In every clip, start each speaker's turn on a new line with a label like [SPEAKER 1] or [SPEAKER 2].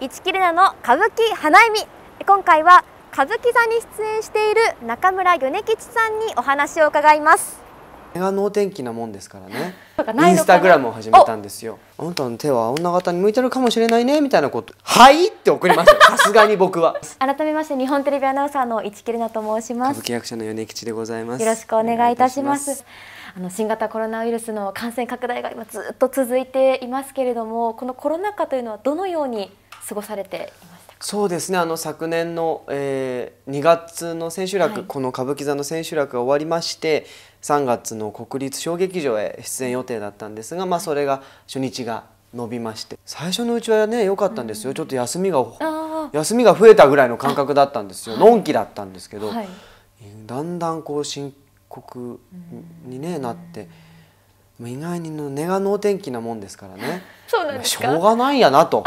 [SPEAKER 1] 一木里奈の歌舞伎花恵み今回は歌舞伎座に出演している中村米吉さんにお話を伺います目が能天気なもんですからね インスタグラムを始めたんですよあなたの手は女方に向いてるかもしれないねみたいなことはいって送りました さすがに僕は改めまして日本テレビアナウンサーの市木里奈と申します歌舞伎役者の米吉でございますよろしくお願いいたしますあの新型コロナウイルスの感染拡大が今ずっと続いていますけれどもこのコロナ禍というのはどのように過ごされていましたそうですねあの昨年の、えー、2月の千秋楽、はい、この歌舞伎座の千秋楽が終わりまして3月の国立小劇場へ出演予定だったんですが、まあ、それが初日が伸びまして最初のうちはね良かったんですよ、うん、ちょっと休みが休みが増えたぐらいの感覚だったんですよ、のんきだったんですけど、はい、だんだんこう深刻にね、なって。意外に根が能天気なもんですからねしょうがないやなと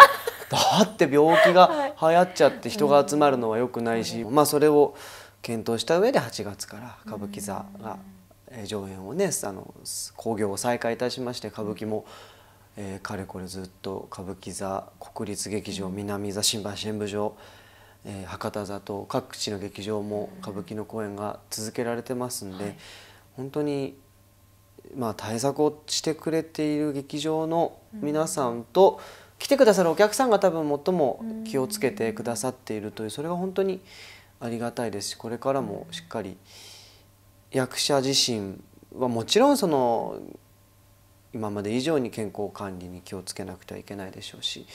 [SPEAKER 1] だって病気が流行っちゃって人が集まるのは良くないし、まあそれを検討した上で8月から歌舞伎座が上演をねあの興行を再開いたしまして歌舞伎も、えー、かれこれずっと歌舞伎座国立劇場南座新橋演舞場、えー、博多座と各地の劇場も歌舞伎の公演が続けられてますんで、はい、本当に、まあ、対策をしてくれている劇場の皆さんと、うん来てくださるお客さんが多分最も気をつけてくださっているというそれが本当にありがたいですしこれからもしっかり役者自身はもちろんその今まで以上に健康管理に気をつけなくてはいけないでしょうし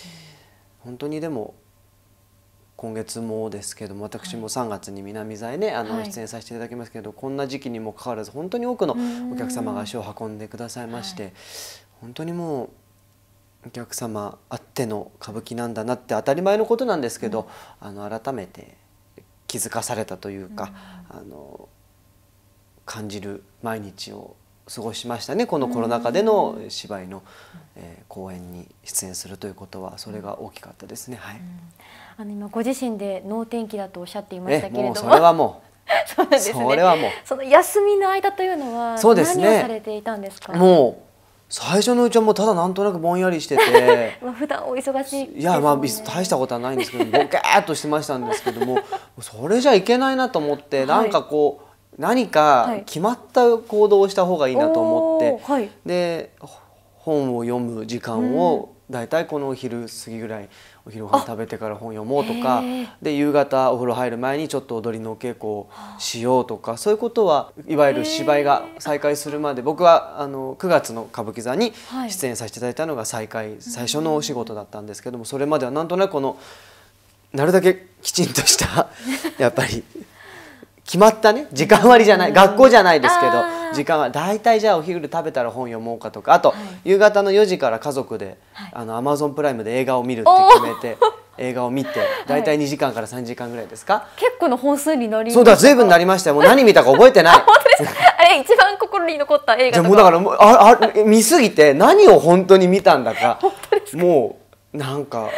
[SPEAKER 1] 本当にでも今月もですけども私も3月に南座へね、あの出演させていただきますけど、こんな時期にもかかわらず本当に多くのお客様が足を運んでくださいまして、本当にもうお客様あっての歌舞伎なんだなって当たり前のことなんですけど、うん、あの改めて気づかされたというか、うん、あの感じる毎日を過ごしましたねこのコロナ禍での芝居の、えー、公演に出演するということはそれが大きかったですね。はい、あの今ご自身で能天気だとおっしゃっていましたけれどもそれはもう そうね。それはもう。その休みの間というのは何をされていたんですか。すね、もう最初のうちはもうただなんとなくぼんやりしてて まあ普段お忙しい、ね、いやまあ大したことはないんですけどボケーっとしてましたんですけどもそれじゃいけないなと思って、はい、なんかこう何か決まった行動をした方がいいなと思って、はい、で本を読む時間を大体この昼過ぎぐらいお昼ご飯食べてから本読もうとかで夕方お風呂入る前にちょっと踊りのお稽古をしようとかそういうことはいわゆる芝居が再開するまで僕はあの9月の歌舞伎座に出演させていただいたのが再開最初のお仕事だったんですけどもそれまではなんとなくこのなるだけきちんとした やっぱり決まったね時間割じゃない学校じゃないですけど。時間は大体じゃあお昼食べたら本読もうかとかあと、夕方の4時から家族で、あの a m a z プライムで映画を見るって決めて。映画を見て大体2時間から3時間ぐらいですか、はい、結構の本数になりそうだ随分なりましたもう何見たか覚えてない 本当ですあれ一番心に残った映画もうだからああ見すぎて何を本当に見たんだか もうなんか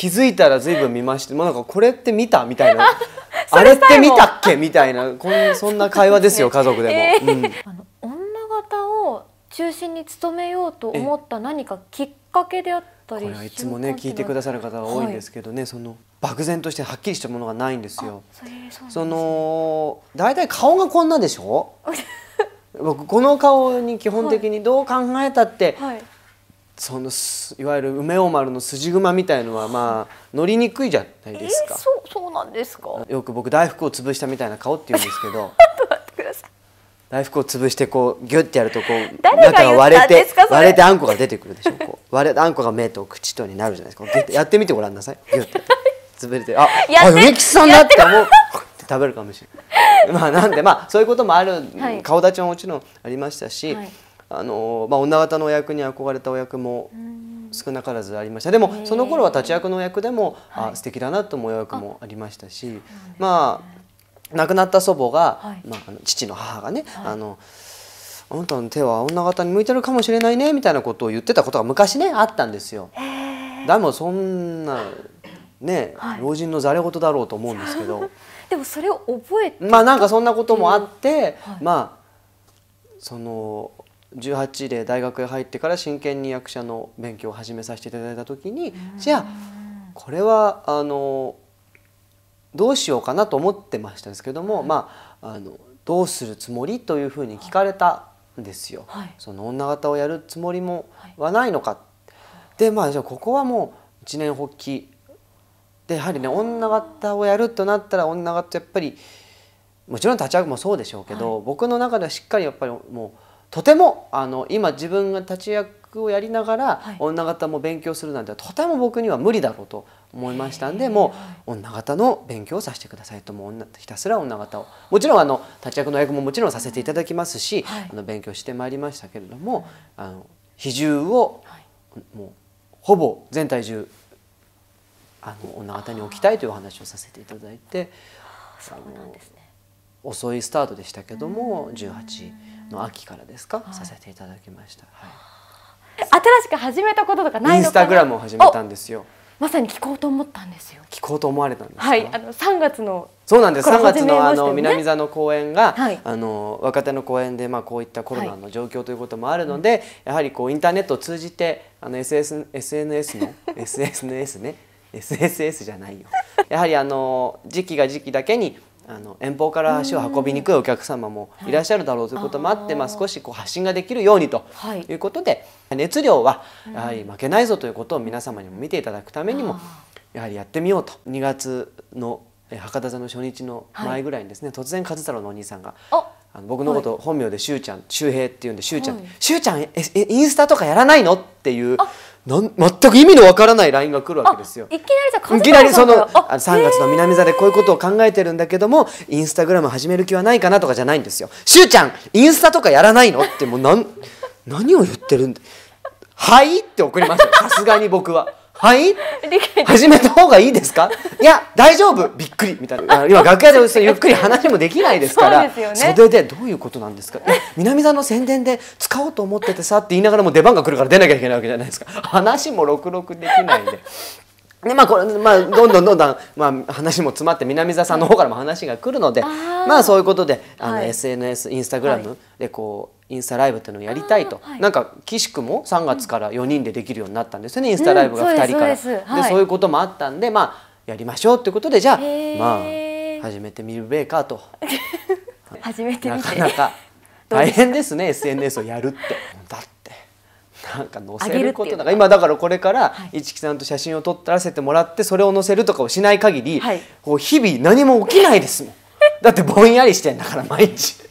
[SPEAKER 1] 気づいたら随分見ましてもうなんかこれって見たみたいな
[SPEAKER 2] あれって見たっ
[SPEAKER 1] けみたいなこん そんな会話ですよ家族でも。えー、うん、あの女型を中心に努めようと思った何かきっかけであったりこれはいつもね聞いてくださる方が多いんですけどね、はい、その漠然としてはっきりしたものがないんですよ。そそすその大体顔がこんなでしょ 僕この顔に基本的にどう考えたって、はいはいそのいわゆる梅王丸の筋熊みたいのはまあ乗りにくいじゃないですか。えー、そうそうなんですか。よく僕大福を潰したみたいな顔って言うんですけど。大福を潰してこうギュってやるとこう中が割れて割れてあんこが出てくるでしょこう割れあんこが目と口とになるじゃないですかやってみてごらんなさいギュって潰れ てあっ植木さんだったもう食べるかもしれないまあなんでまあそういうこともある、はい、顔立ちももちろんありましたし、はいあのまあ、女方のお役に憧れたお役も少なからずありましたでもその頃は立役のお役でも、はい、あ素敵だなと思う役もありましたしまあ亡くなった祖母が、はい、まあ、父の母がね、はい、あのあなたの手は女方に向いてるかもしれないねみたいなことを言ってたことが昔ねあったんですよ。でもそんなね、老人のざれ言だろうと思うんですけど でもそれを覚えてまあなんかそんなこともあって、まあその18で大学へ入ってから真剣に役者の勉強を始めさせていただいた時にじゃあこれはあのどうしようかなと思ってましたんですけども、はい、まああのどうするつもりというふうに聞かれたんですよ。はい、その女方をやるつもりもはないのか、はい、でまあじゃあここはもう一年発起でやはりね女方をやるとなったら女方やっぱりもちろん立ち上げもそうでしょうけど、僕の中ではしっかりやっぱりもう。とてもあの今自分が立ち役をやりながら、はい、女方も勉強するなんてとても僕には無理だろうと思いましたんでもう女方の勉強をさせてくださいともうひたすら女方をもちろんあの立ち役の役ももちろんさせていただきますし、はい、あの勉強してまいりましたけれどもあの比重を、はい、もうほぼ全体重あの女方に置きたいというお話をさせていただいて、ね、遅いスタートでしたけども18。の秋からですか、させていただきました、はい、新しく始めたこととかないインスタグラムを始めたんですよまさに聞こうと思ったんですよ。聞こうと思われたんですはい、あの三月の。そうなんです。三月の、あの南座の公演が、はい、あの若手の公演で、まあ、こういったコロナの状況ということもあるので。はい、やはり、こうインターネットを通じて、あの S. S. S. N. S. の S. S. N. S. ね。S. S. S. じゃないよ。やはり、あの時期が時期だけに。あの遠方から足を運びにくいお客様もいらっしゃるだろうということもあって、まあ、少しこう発信ができるようにということで、熱量はやはり負けないぞということを皆様にも見ていただくためにもやはりやってみようと2月の博多座の初日の前ぐらいにですね、突然和太郎のお兄さんがあの僕のこと本名でしゅうちゃん、はい、周平っていうんでしゅうちゃん、はい、しゅうちゃんえインスタとかやらないのっていうなん全く意味のわからない LINE が来るわけですよ。いきなりその3月の南座でこういうことを考えてるんだけどもインスタグラム始める気はないかなとかじゃないんですよ。しゅうちゃんインスタとかやらないのってもうなん 何を言ってるんだはいって送りましたさすがに僕は。はい始めた方がいいですか いや大丈夫びっくりみたいな今楽屋で ゆっくり話もできないですからそで、ね、袖でどういうことなんですか南座の宣伝で使おうと思っててさって言いながらも出番が来るから出なきゃいけないわけじゃないですか話もろくろくできないで。ね まあこれまあ、どんどんどんどん、まあ、話も詰まって南座さんの方からも話が来るのでまあそういうことであの、SNS インスタグラムでこう、はいインスタライブっていうのをやりたいと、はい、なんか岸君も3月から4人でできるようになったんですよね、インスタライブが2人から、うん、そで、はい、そういうこともあったんでまあやりましょうってことでじゃあまあ始めてみるべかと 始めてみてなかなか大変ですね SNS をやるってだってなんか載せることなんか今だからこれから一木さんと写真を撮らせてもらってそれを載せるとかをしない限り、はい、こう日々何も起きないですもんだってぼんやりしてんだから毎日。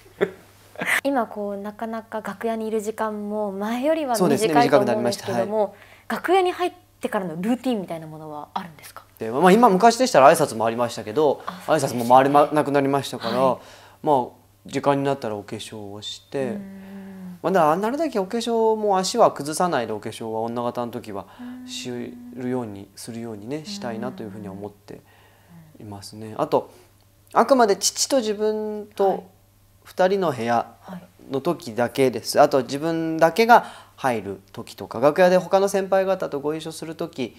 [SPEAKER 1] 今こうなかなか楽屋にいる時間も前よりは短いと思うんですけども、ねはい、楽屋に入ってからのルーティンみたいなものはあるんですかで、まあ、今昔でしたら挨拶もありましたけど、挨拶も回れなくなりましたから、はい、まあ時間になったらお化粧をして。まあ、だなるだけお化粧も足は崩さないでお化粧は女方の時はしるようにするようにねしたいなというふうに思っていますね。あとあくまで父と自分と2人の部屋の時だけです、あと自分だけが入る時とか楽屋で他の先輩方とご一緒する時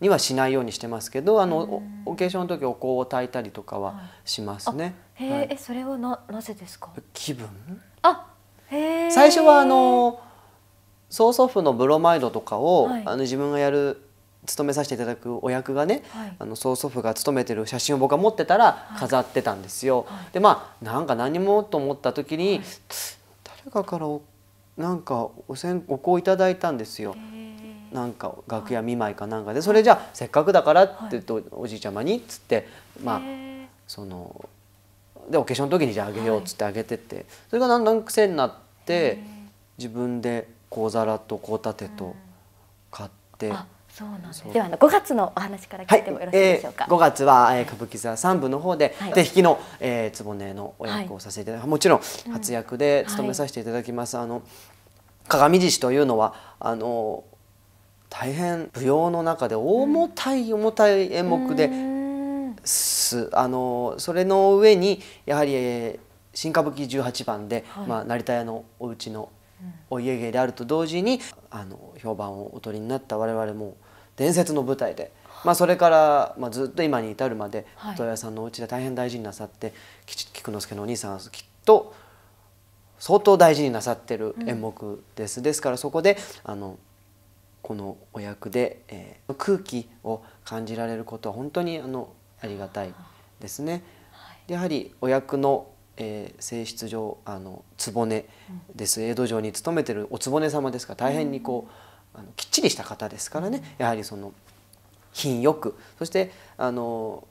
[SPEAKER 1] にはしないようにしてますけどあのお化粧の時お香を焚いたりとかはしますね。はい、へえ、はい、それはななぜですか気分あへ最初はあの曽祖父のブロマイドとかを、はい、あの自分がやる勤めさせていただくお役がね、はい、あの曽祖父が勤めてる写真を僕は持ってたら飾ってたんですよ。はい、でまあなんか何もと思った時に、誰かからなんかおせんお香をいただいたんですよ。なんか楽屋見舞いかなんかでそれじゃあせっかくだからって言っておじいちゃまにっつってまあそのでお化粧の時にじゃああげようっつってあげてってそれがだんだん癖になって自分で小皿と小立てと買って。そうなんですではあの5月のお話から聞いてもよろしいでしょうか、はいえー、5月は、えー、歌舞伎座3部の方で、はい、手引きの、えー、坪根のお役をさせていただはい、もちろん活役で務めさせていただきます、うんはい、あの鏡獅子というのはあの大変舞踊の中で重たい重たい演目で、すあのそれの上にやはり、えー、新歌舞伎18番で、まあ、成田屋のお家のお家芸であると同時にあの評判をお取りになった我々も伝説の舞台で、まあ、それから、まあ、ずっと今に至るまで戸谷さんのお家で大変大事になさって菊之助のお兄さんはきっと相当大事になさってる演目です。うん、ですからそこであのこのお役で、えー、空気を感じられることは本当にあのありがたいですね。はい、やはりお役の、えー、性質上あの局です、江戸城に勤めてるお局様ですから大変にこう、うんあのきっちりした方ですからねやはりその品よくそしてあの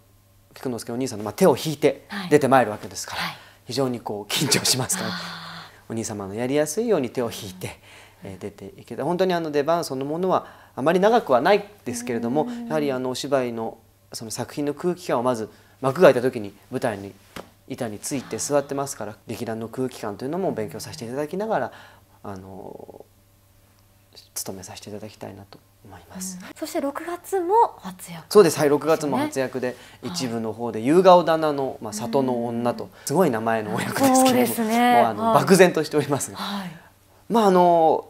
[SPEAKER 1] 菊之助お兄さんの、まあ、手を引いて出てまいるわけですから、はい、非常にこう緊張しますから、お兄様のやりやすいように手を引いて、えー、出ていけた本当にあの出番そのものはあまり長くはないですけれどもやはりあのお芝居のその作品の空気感をまず幕が開いた時に舞台に板について座ってますから劇団の空気感というのも勉強させていただきながらあの務めさせていただきたいなと思います、うん、そして6月も初役、ね、そうですはい6月も初役で、一部の方で「夕顔棚の、まあ、里の女と」すごい名前のお役ですけども,、ね、もうあの、はい、漠然としておりますが、はい、まああの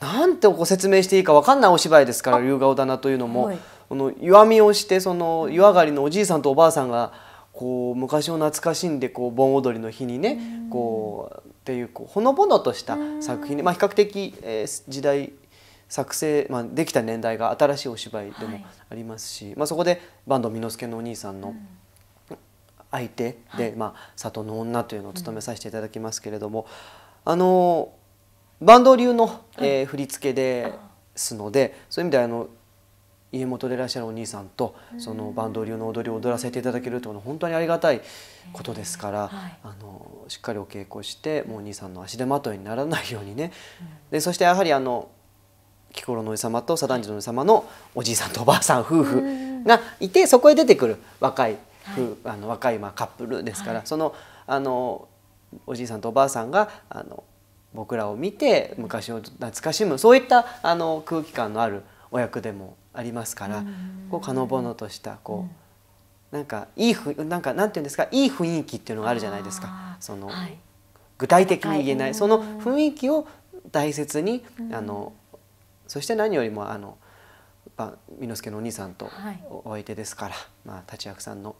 [SPEAKER 1] なんてご説明していいか分かんないお芝居ですから「夕顔だなというのも、はい、この弱みをしてその湯上がりのおじいさんとおばあさんがこう昔を懐かしんでこう盆踊りの日にね、こうっていうこうほのぼのとした作品で、まあ、比較的、え時代作成、まあ、できた年代が新しいお芝居でもありますし、まあ、そこで坂東巳之助のお兄さんの相手で「まあ、里の女」というのを務めさせていただきますけれども、あの坂東流の、え振り付けですので、そういう意味であの家元でいらっしゃるお兄さんとそのバンド流の踊りを踊らせていただけるというのは本当にありがたいことですから、あのしっかりお稽古してもうお兄さんの足手まといにならないようにね、でそしてやはりあの木ころのおじ様と左團次のおじ様のおじいさんとおばあさん夫婦がいてそこへ出てくる若い夫、あの若いまあカップルですから、そのあのおじいさんとおばあさんがあの僕らを見て昔を懐かしむそういったあの空気感のあるお役でもありますから、こうかのぼのとしたこう、なんかいいふなんかなんていうんですかいい雰囲気っていうのがあるじゃないですか。その、はい、具体的に言えない、その雰囲気を大切に、あのそして何よりもあの。ま美之助のお兄さんとお相手ですから、はい、まあ、立役さんの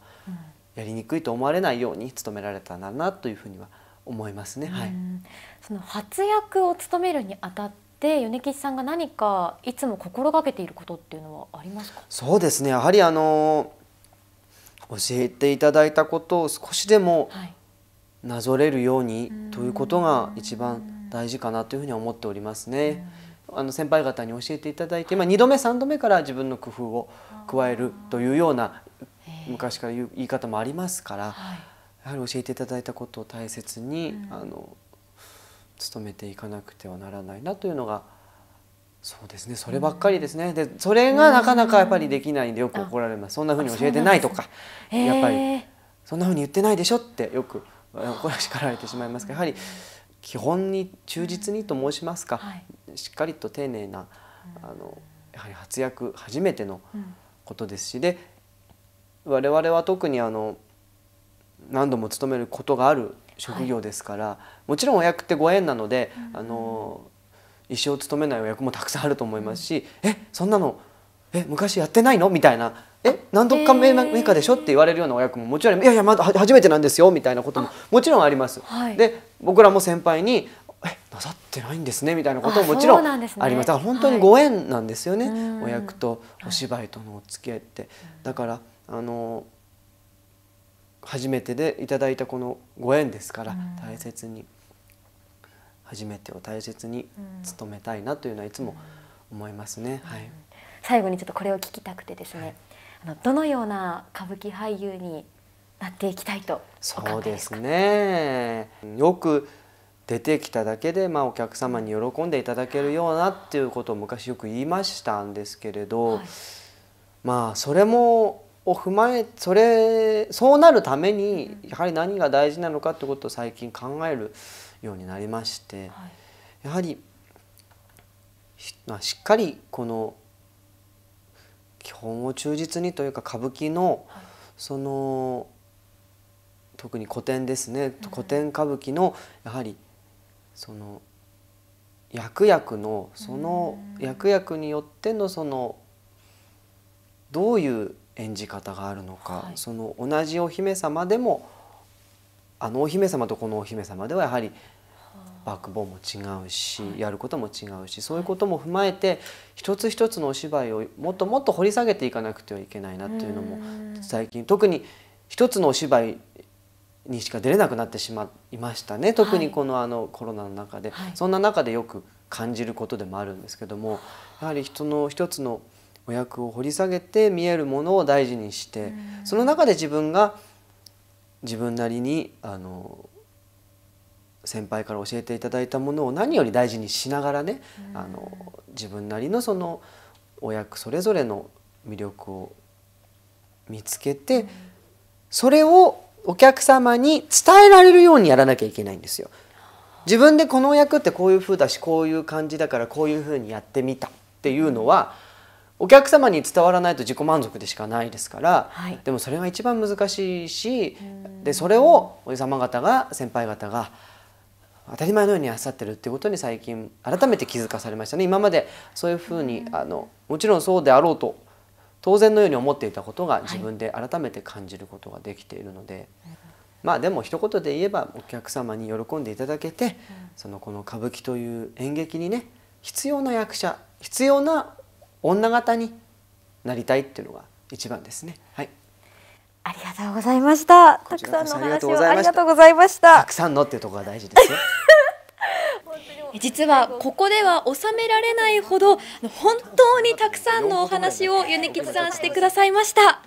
[SPEAKER 1] やりにくいと思われないように務められたんだなというふうには思いますね。はい、その初役を務めるにあたっで米吉さんが何かいつも心がけていることっていうのはありますかそうですねやはりあの教えていただいたことを少しでもなぞれるようにということが一番大事かなというふうに思っておりますね。あの先輩方に教えていただいて、まあ、2度目3度目から自分の工夫を加えるというような昔から言う言い方もありますから、はい、やはり教えていただいたことを大切に、あの努めていかなくてはならないなというのがそうですねそればっかりですね、うん、でそれがなかなかやっぱりできないんでよく怒られますそんなふうに教えてないとか、やっぱりそんなふうに言ってないでしょってよく怒ら叱られてしまいますがやはり基本に忠実にと申しますか、はい、しっかりと丁寧なあのやはり発躍初めてのことですし、で我々は特にあの何度も勤めることがある職業ですから、はい、もちろんお役ってご縁なので、うん、あの一生務めないお役もたくさんあると思いますし「うん、えそんなのえ昔やってないの?」みたいな「え何度か目かでしょ?」って言われるようなお役ももちろん「いやいやまだ初めてなんですよ」みたいなことももちろんあります。はい、で僕らも先輩にえなさってないんですねみたいなことももちろんあります、ね、だから本当にご縁なんですよね、はい、お役とお芝居とのお付き合いって。だからあの初めてでいただいたこのご縁ですから、大切に初めてを大切に努めたいなというのはいつも思いますね。はい、最後にちょっとこれを聞きたくてですね、はい、あのどのような歌舞伎俳優になっていきたいとそうですねよく出てきただけで、まあ、お客様に喜んでいただけるようなっていうことを昔よく言いましたんですけれど、はい、まあそれもを踏まえそれそうなるためにやはり何が大事なのかってことを最近考えるようになりまして、はい、やはりし,、まあ、しっかりこの基本を忠実にというか歌舞伎の、はい、その特に古典ですね、うん、古典歌舞伎のやはりその役役のその役役によってのそのどういう演じ方があるのか、はい、その同じお姫様でもあのお姫様とこのお姫様ではやはりバックボーンも違うし、はい、やることも違うしそういうことも踏まえて一つ一つのお芝居をもっともっと掘り下げていかなくてはいけないなっていうのも最近特に一つのお芝居にしか出れなくなってしまいましたね特にこのあのコロナの中で、はい、そんな中でよく感じることでもあるんですけどもやはり人の一つのお役を掘り下げて見えるものを大事にして、その中で自分が自分なりにあの先輩から教えていただいたものを何より大事にしながらね、あの自分なりのそのお役それぞれの魅力を見つけて、それをお客様に伝えられるようにやらなきゃいけないんですよ。自分でこの役ってこういう風だしこういう感じだからこういう風にやってみたっていうのは、お客様に伝わらないと自己満足でしかないですから、はい、でもそれが一番難しいしでそれをおじ様方が先輩方が当たり前のようにあさってるっていうことに最近改めて気づかされましたね今までそういうふうにあのもちろんそうであろうと当然のように思っていたことが自分で改めて感じることができているので、はい、まあでも一言で言えばお客様に喜んでいただけて、そのこの歌舞伎という演劇にね必要な役者必要な女方になりたいっていうのが一番ですね。はい。ありがとうございました。たくさんの話をありがとうございました。たくさんのっていうところが大事ですよ。実はここでは収められないほど本当にたくさんのお話を米吉さんしてくださいました。